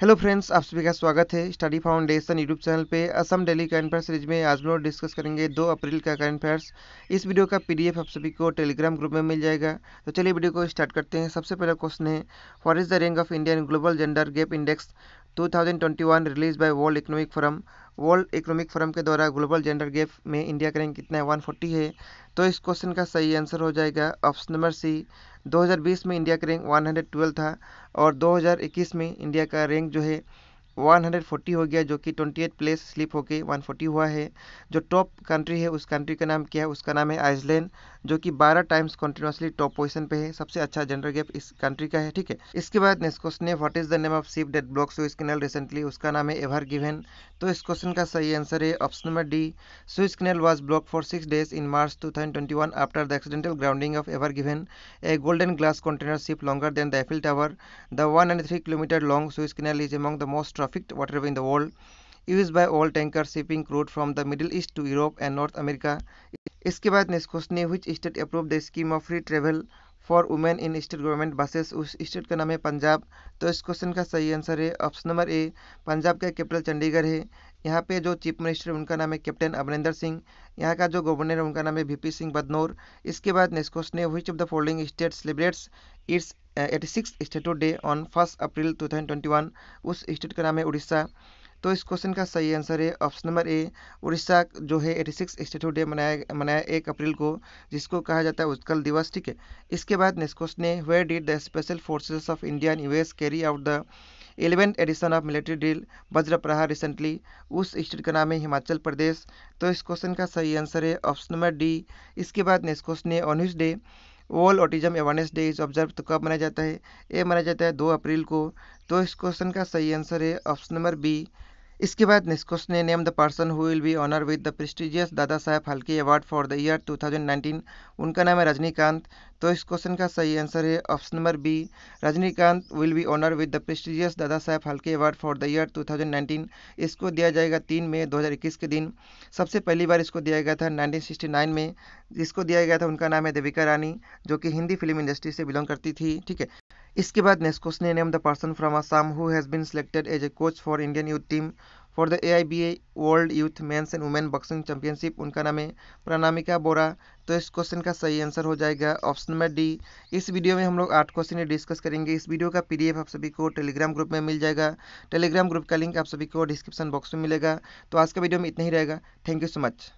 hello friends आप सभी का स्वागत है स्टडी फाउंडेशन यूट्यूब चैनल पे Assam daily current affair series में आज हम लोग डिस्कस करेंगे दो अप्रैल का करंट अफेयर्स इस वीडियो का पीडीएफ आप सभी को टेलीग्राम ग्रुप में मिल जाएगा तो चलिए वीडियो को स्टार्ट करते हैं सबसे पहला क्वेश्चन है what is the rank of Indian global gender gap index 2021 release by world economic forum world economic forum के द्वारा ग्लोबल जेंडर गैप में इंडिया का रैंक कितना है 140 है तो इस क्वेश्चन का सही आंसर हो जाएगा ऑप्शन नंबर सी 2020 में इंडिया का रैंक 112 था और 2021 में इंडिया का रैंक जो है 140 हो गया जो कि 28 प्लेस स्लिप होके 140 हुआ है जो टॉप कंट्री है उस कंट्री का नाम क्या है उसका नाम है आइसलैंड जो कि 12 टाइम्स कंटिन्यूसली टॉप पोजीशन पे है सबसे अच्छा जेंडर गैप इस कंट्री का है ठीक है इसके बाद नेक्स्ट क्वेश्चन है what is the name of ship that block Suez Canal recently उसका नाम है एवर गिवेन तो इस क्वेश्चन का सही आंसर है option number D Suez Canal was block for six days in March to after the accidental grounding of Ever Given a golden glass container ship longer than the Eiffel Tower the one and three kilometre long Suez Canal is among the most traffic water in the world use by all tanker shipping crude from the Middle East to Europe and North America इसके बाद ने which state approve the scheme of free travel for women in state government buses उस state का नाम है पंजाब तो इस question का सही आंसर है ऑप्शन नंबर ए पंजाब का कैपिटल चंडीगढ़ है यहाँ पे जो चीफ मिनिस्टर उनका नाम है कैप्टन अमरिंदर सिंह यहाँ का जो गवर्नर है उनका नाम है वीपी सिंह बदनौर इसके बाद नेक्स्ट क्वेश्चन है which of the following state celebrates its eighty six statehood day on first April two thousand twenty one उस स्टेट का नाम है उड़ीसा तो इस क्वेश्चन का सही आंसर है ऑप्शन नंबर ए उड़ीसा जो है एटी सिक्स स्टेट डे मनाया मनाया एक अप्रैल को जिसको कहा जाता है उत्कल दिवस ठीक है इसके बाद नेक्स्ट क्वेश्चन है where did the special forces of India and US carry out the eleventh edition of military drill Vajra Prahar recently उस स्टेट का नाम है हिमाचल प्रदेश तो इस क्वेश्चन का सही आंसर है ऑप्शन नंबर डी इसके बाद नेक्स्ट क्वेश्चन है on which day world autism awareness day is observe तो कब मनाया जाता है ये मनाया जाता है दो अप्रैल को तो इस क्वेश्चन का सही आंसर है ऑप्शन नंबर बी इसके बाद निस्कुस ने name the person who will be honour with the prestigious Dada Saheb Phalke award for the year 2019 उनका नाम है रजनीकांत तो इस क्वेश्चन का सही आंसर है option number B Rajinikanth will be honour with the prestigious Dada Saheb Phalke award for the year 2019 इसको दिया जाएगा तीन मई दो के दिन सबसे पहली बार इसको दिया गया था नाइनटीन में जिसको दिया गया था उनका नाम है देविका रानी जो कि हिंदी फिल्म इंडस्ट्री से बिलोंग करती थी ठीक है इसके बाद नेक्स्ट क्वेश्चन है name the person from Assam who has been selected as a coach for Indian youth team for the a world youth men's and women boxing championship उनका नाम है प्रणामिका बोरा तो इस क्वेश्चन का सही आंसर हो जाएगा ऑप्शन नंबर डी इस वीडियो में हम लोग आठ क्वेश्चन डिस्कस करेंगे इस वीडियो का पीडीएफ आप सभी को टेलीग्राम ग्रुप में मिल जाएगा टेलीग्राम ग्रुप का लिंक आप सभी को डिस्क्रिप्शन बॉक्स में मिलेगा तो आज का वीडियो में इतना ही रहेगा थैंक यू सो मच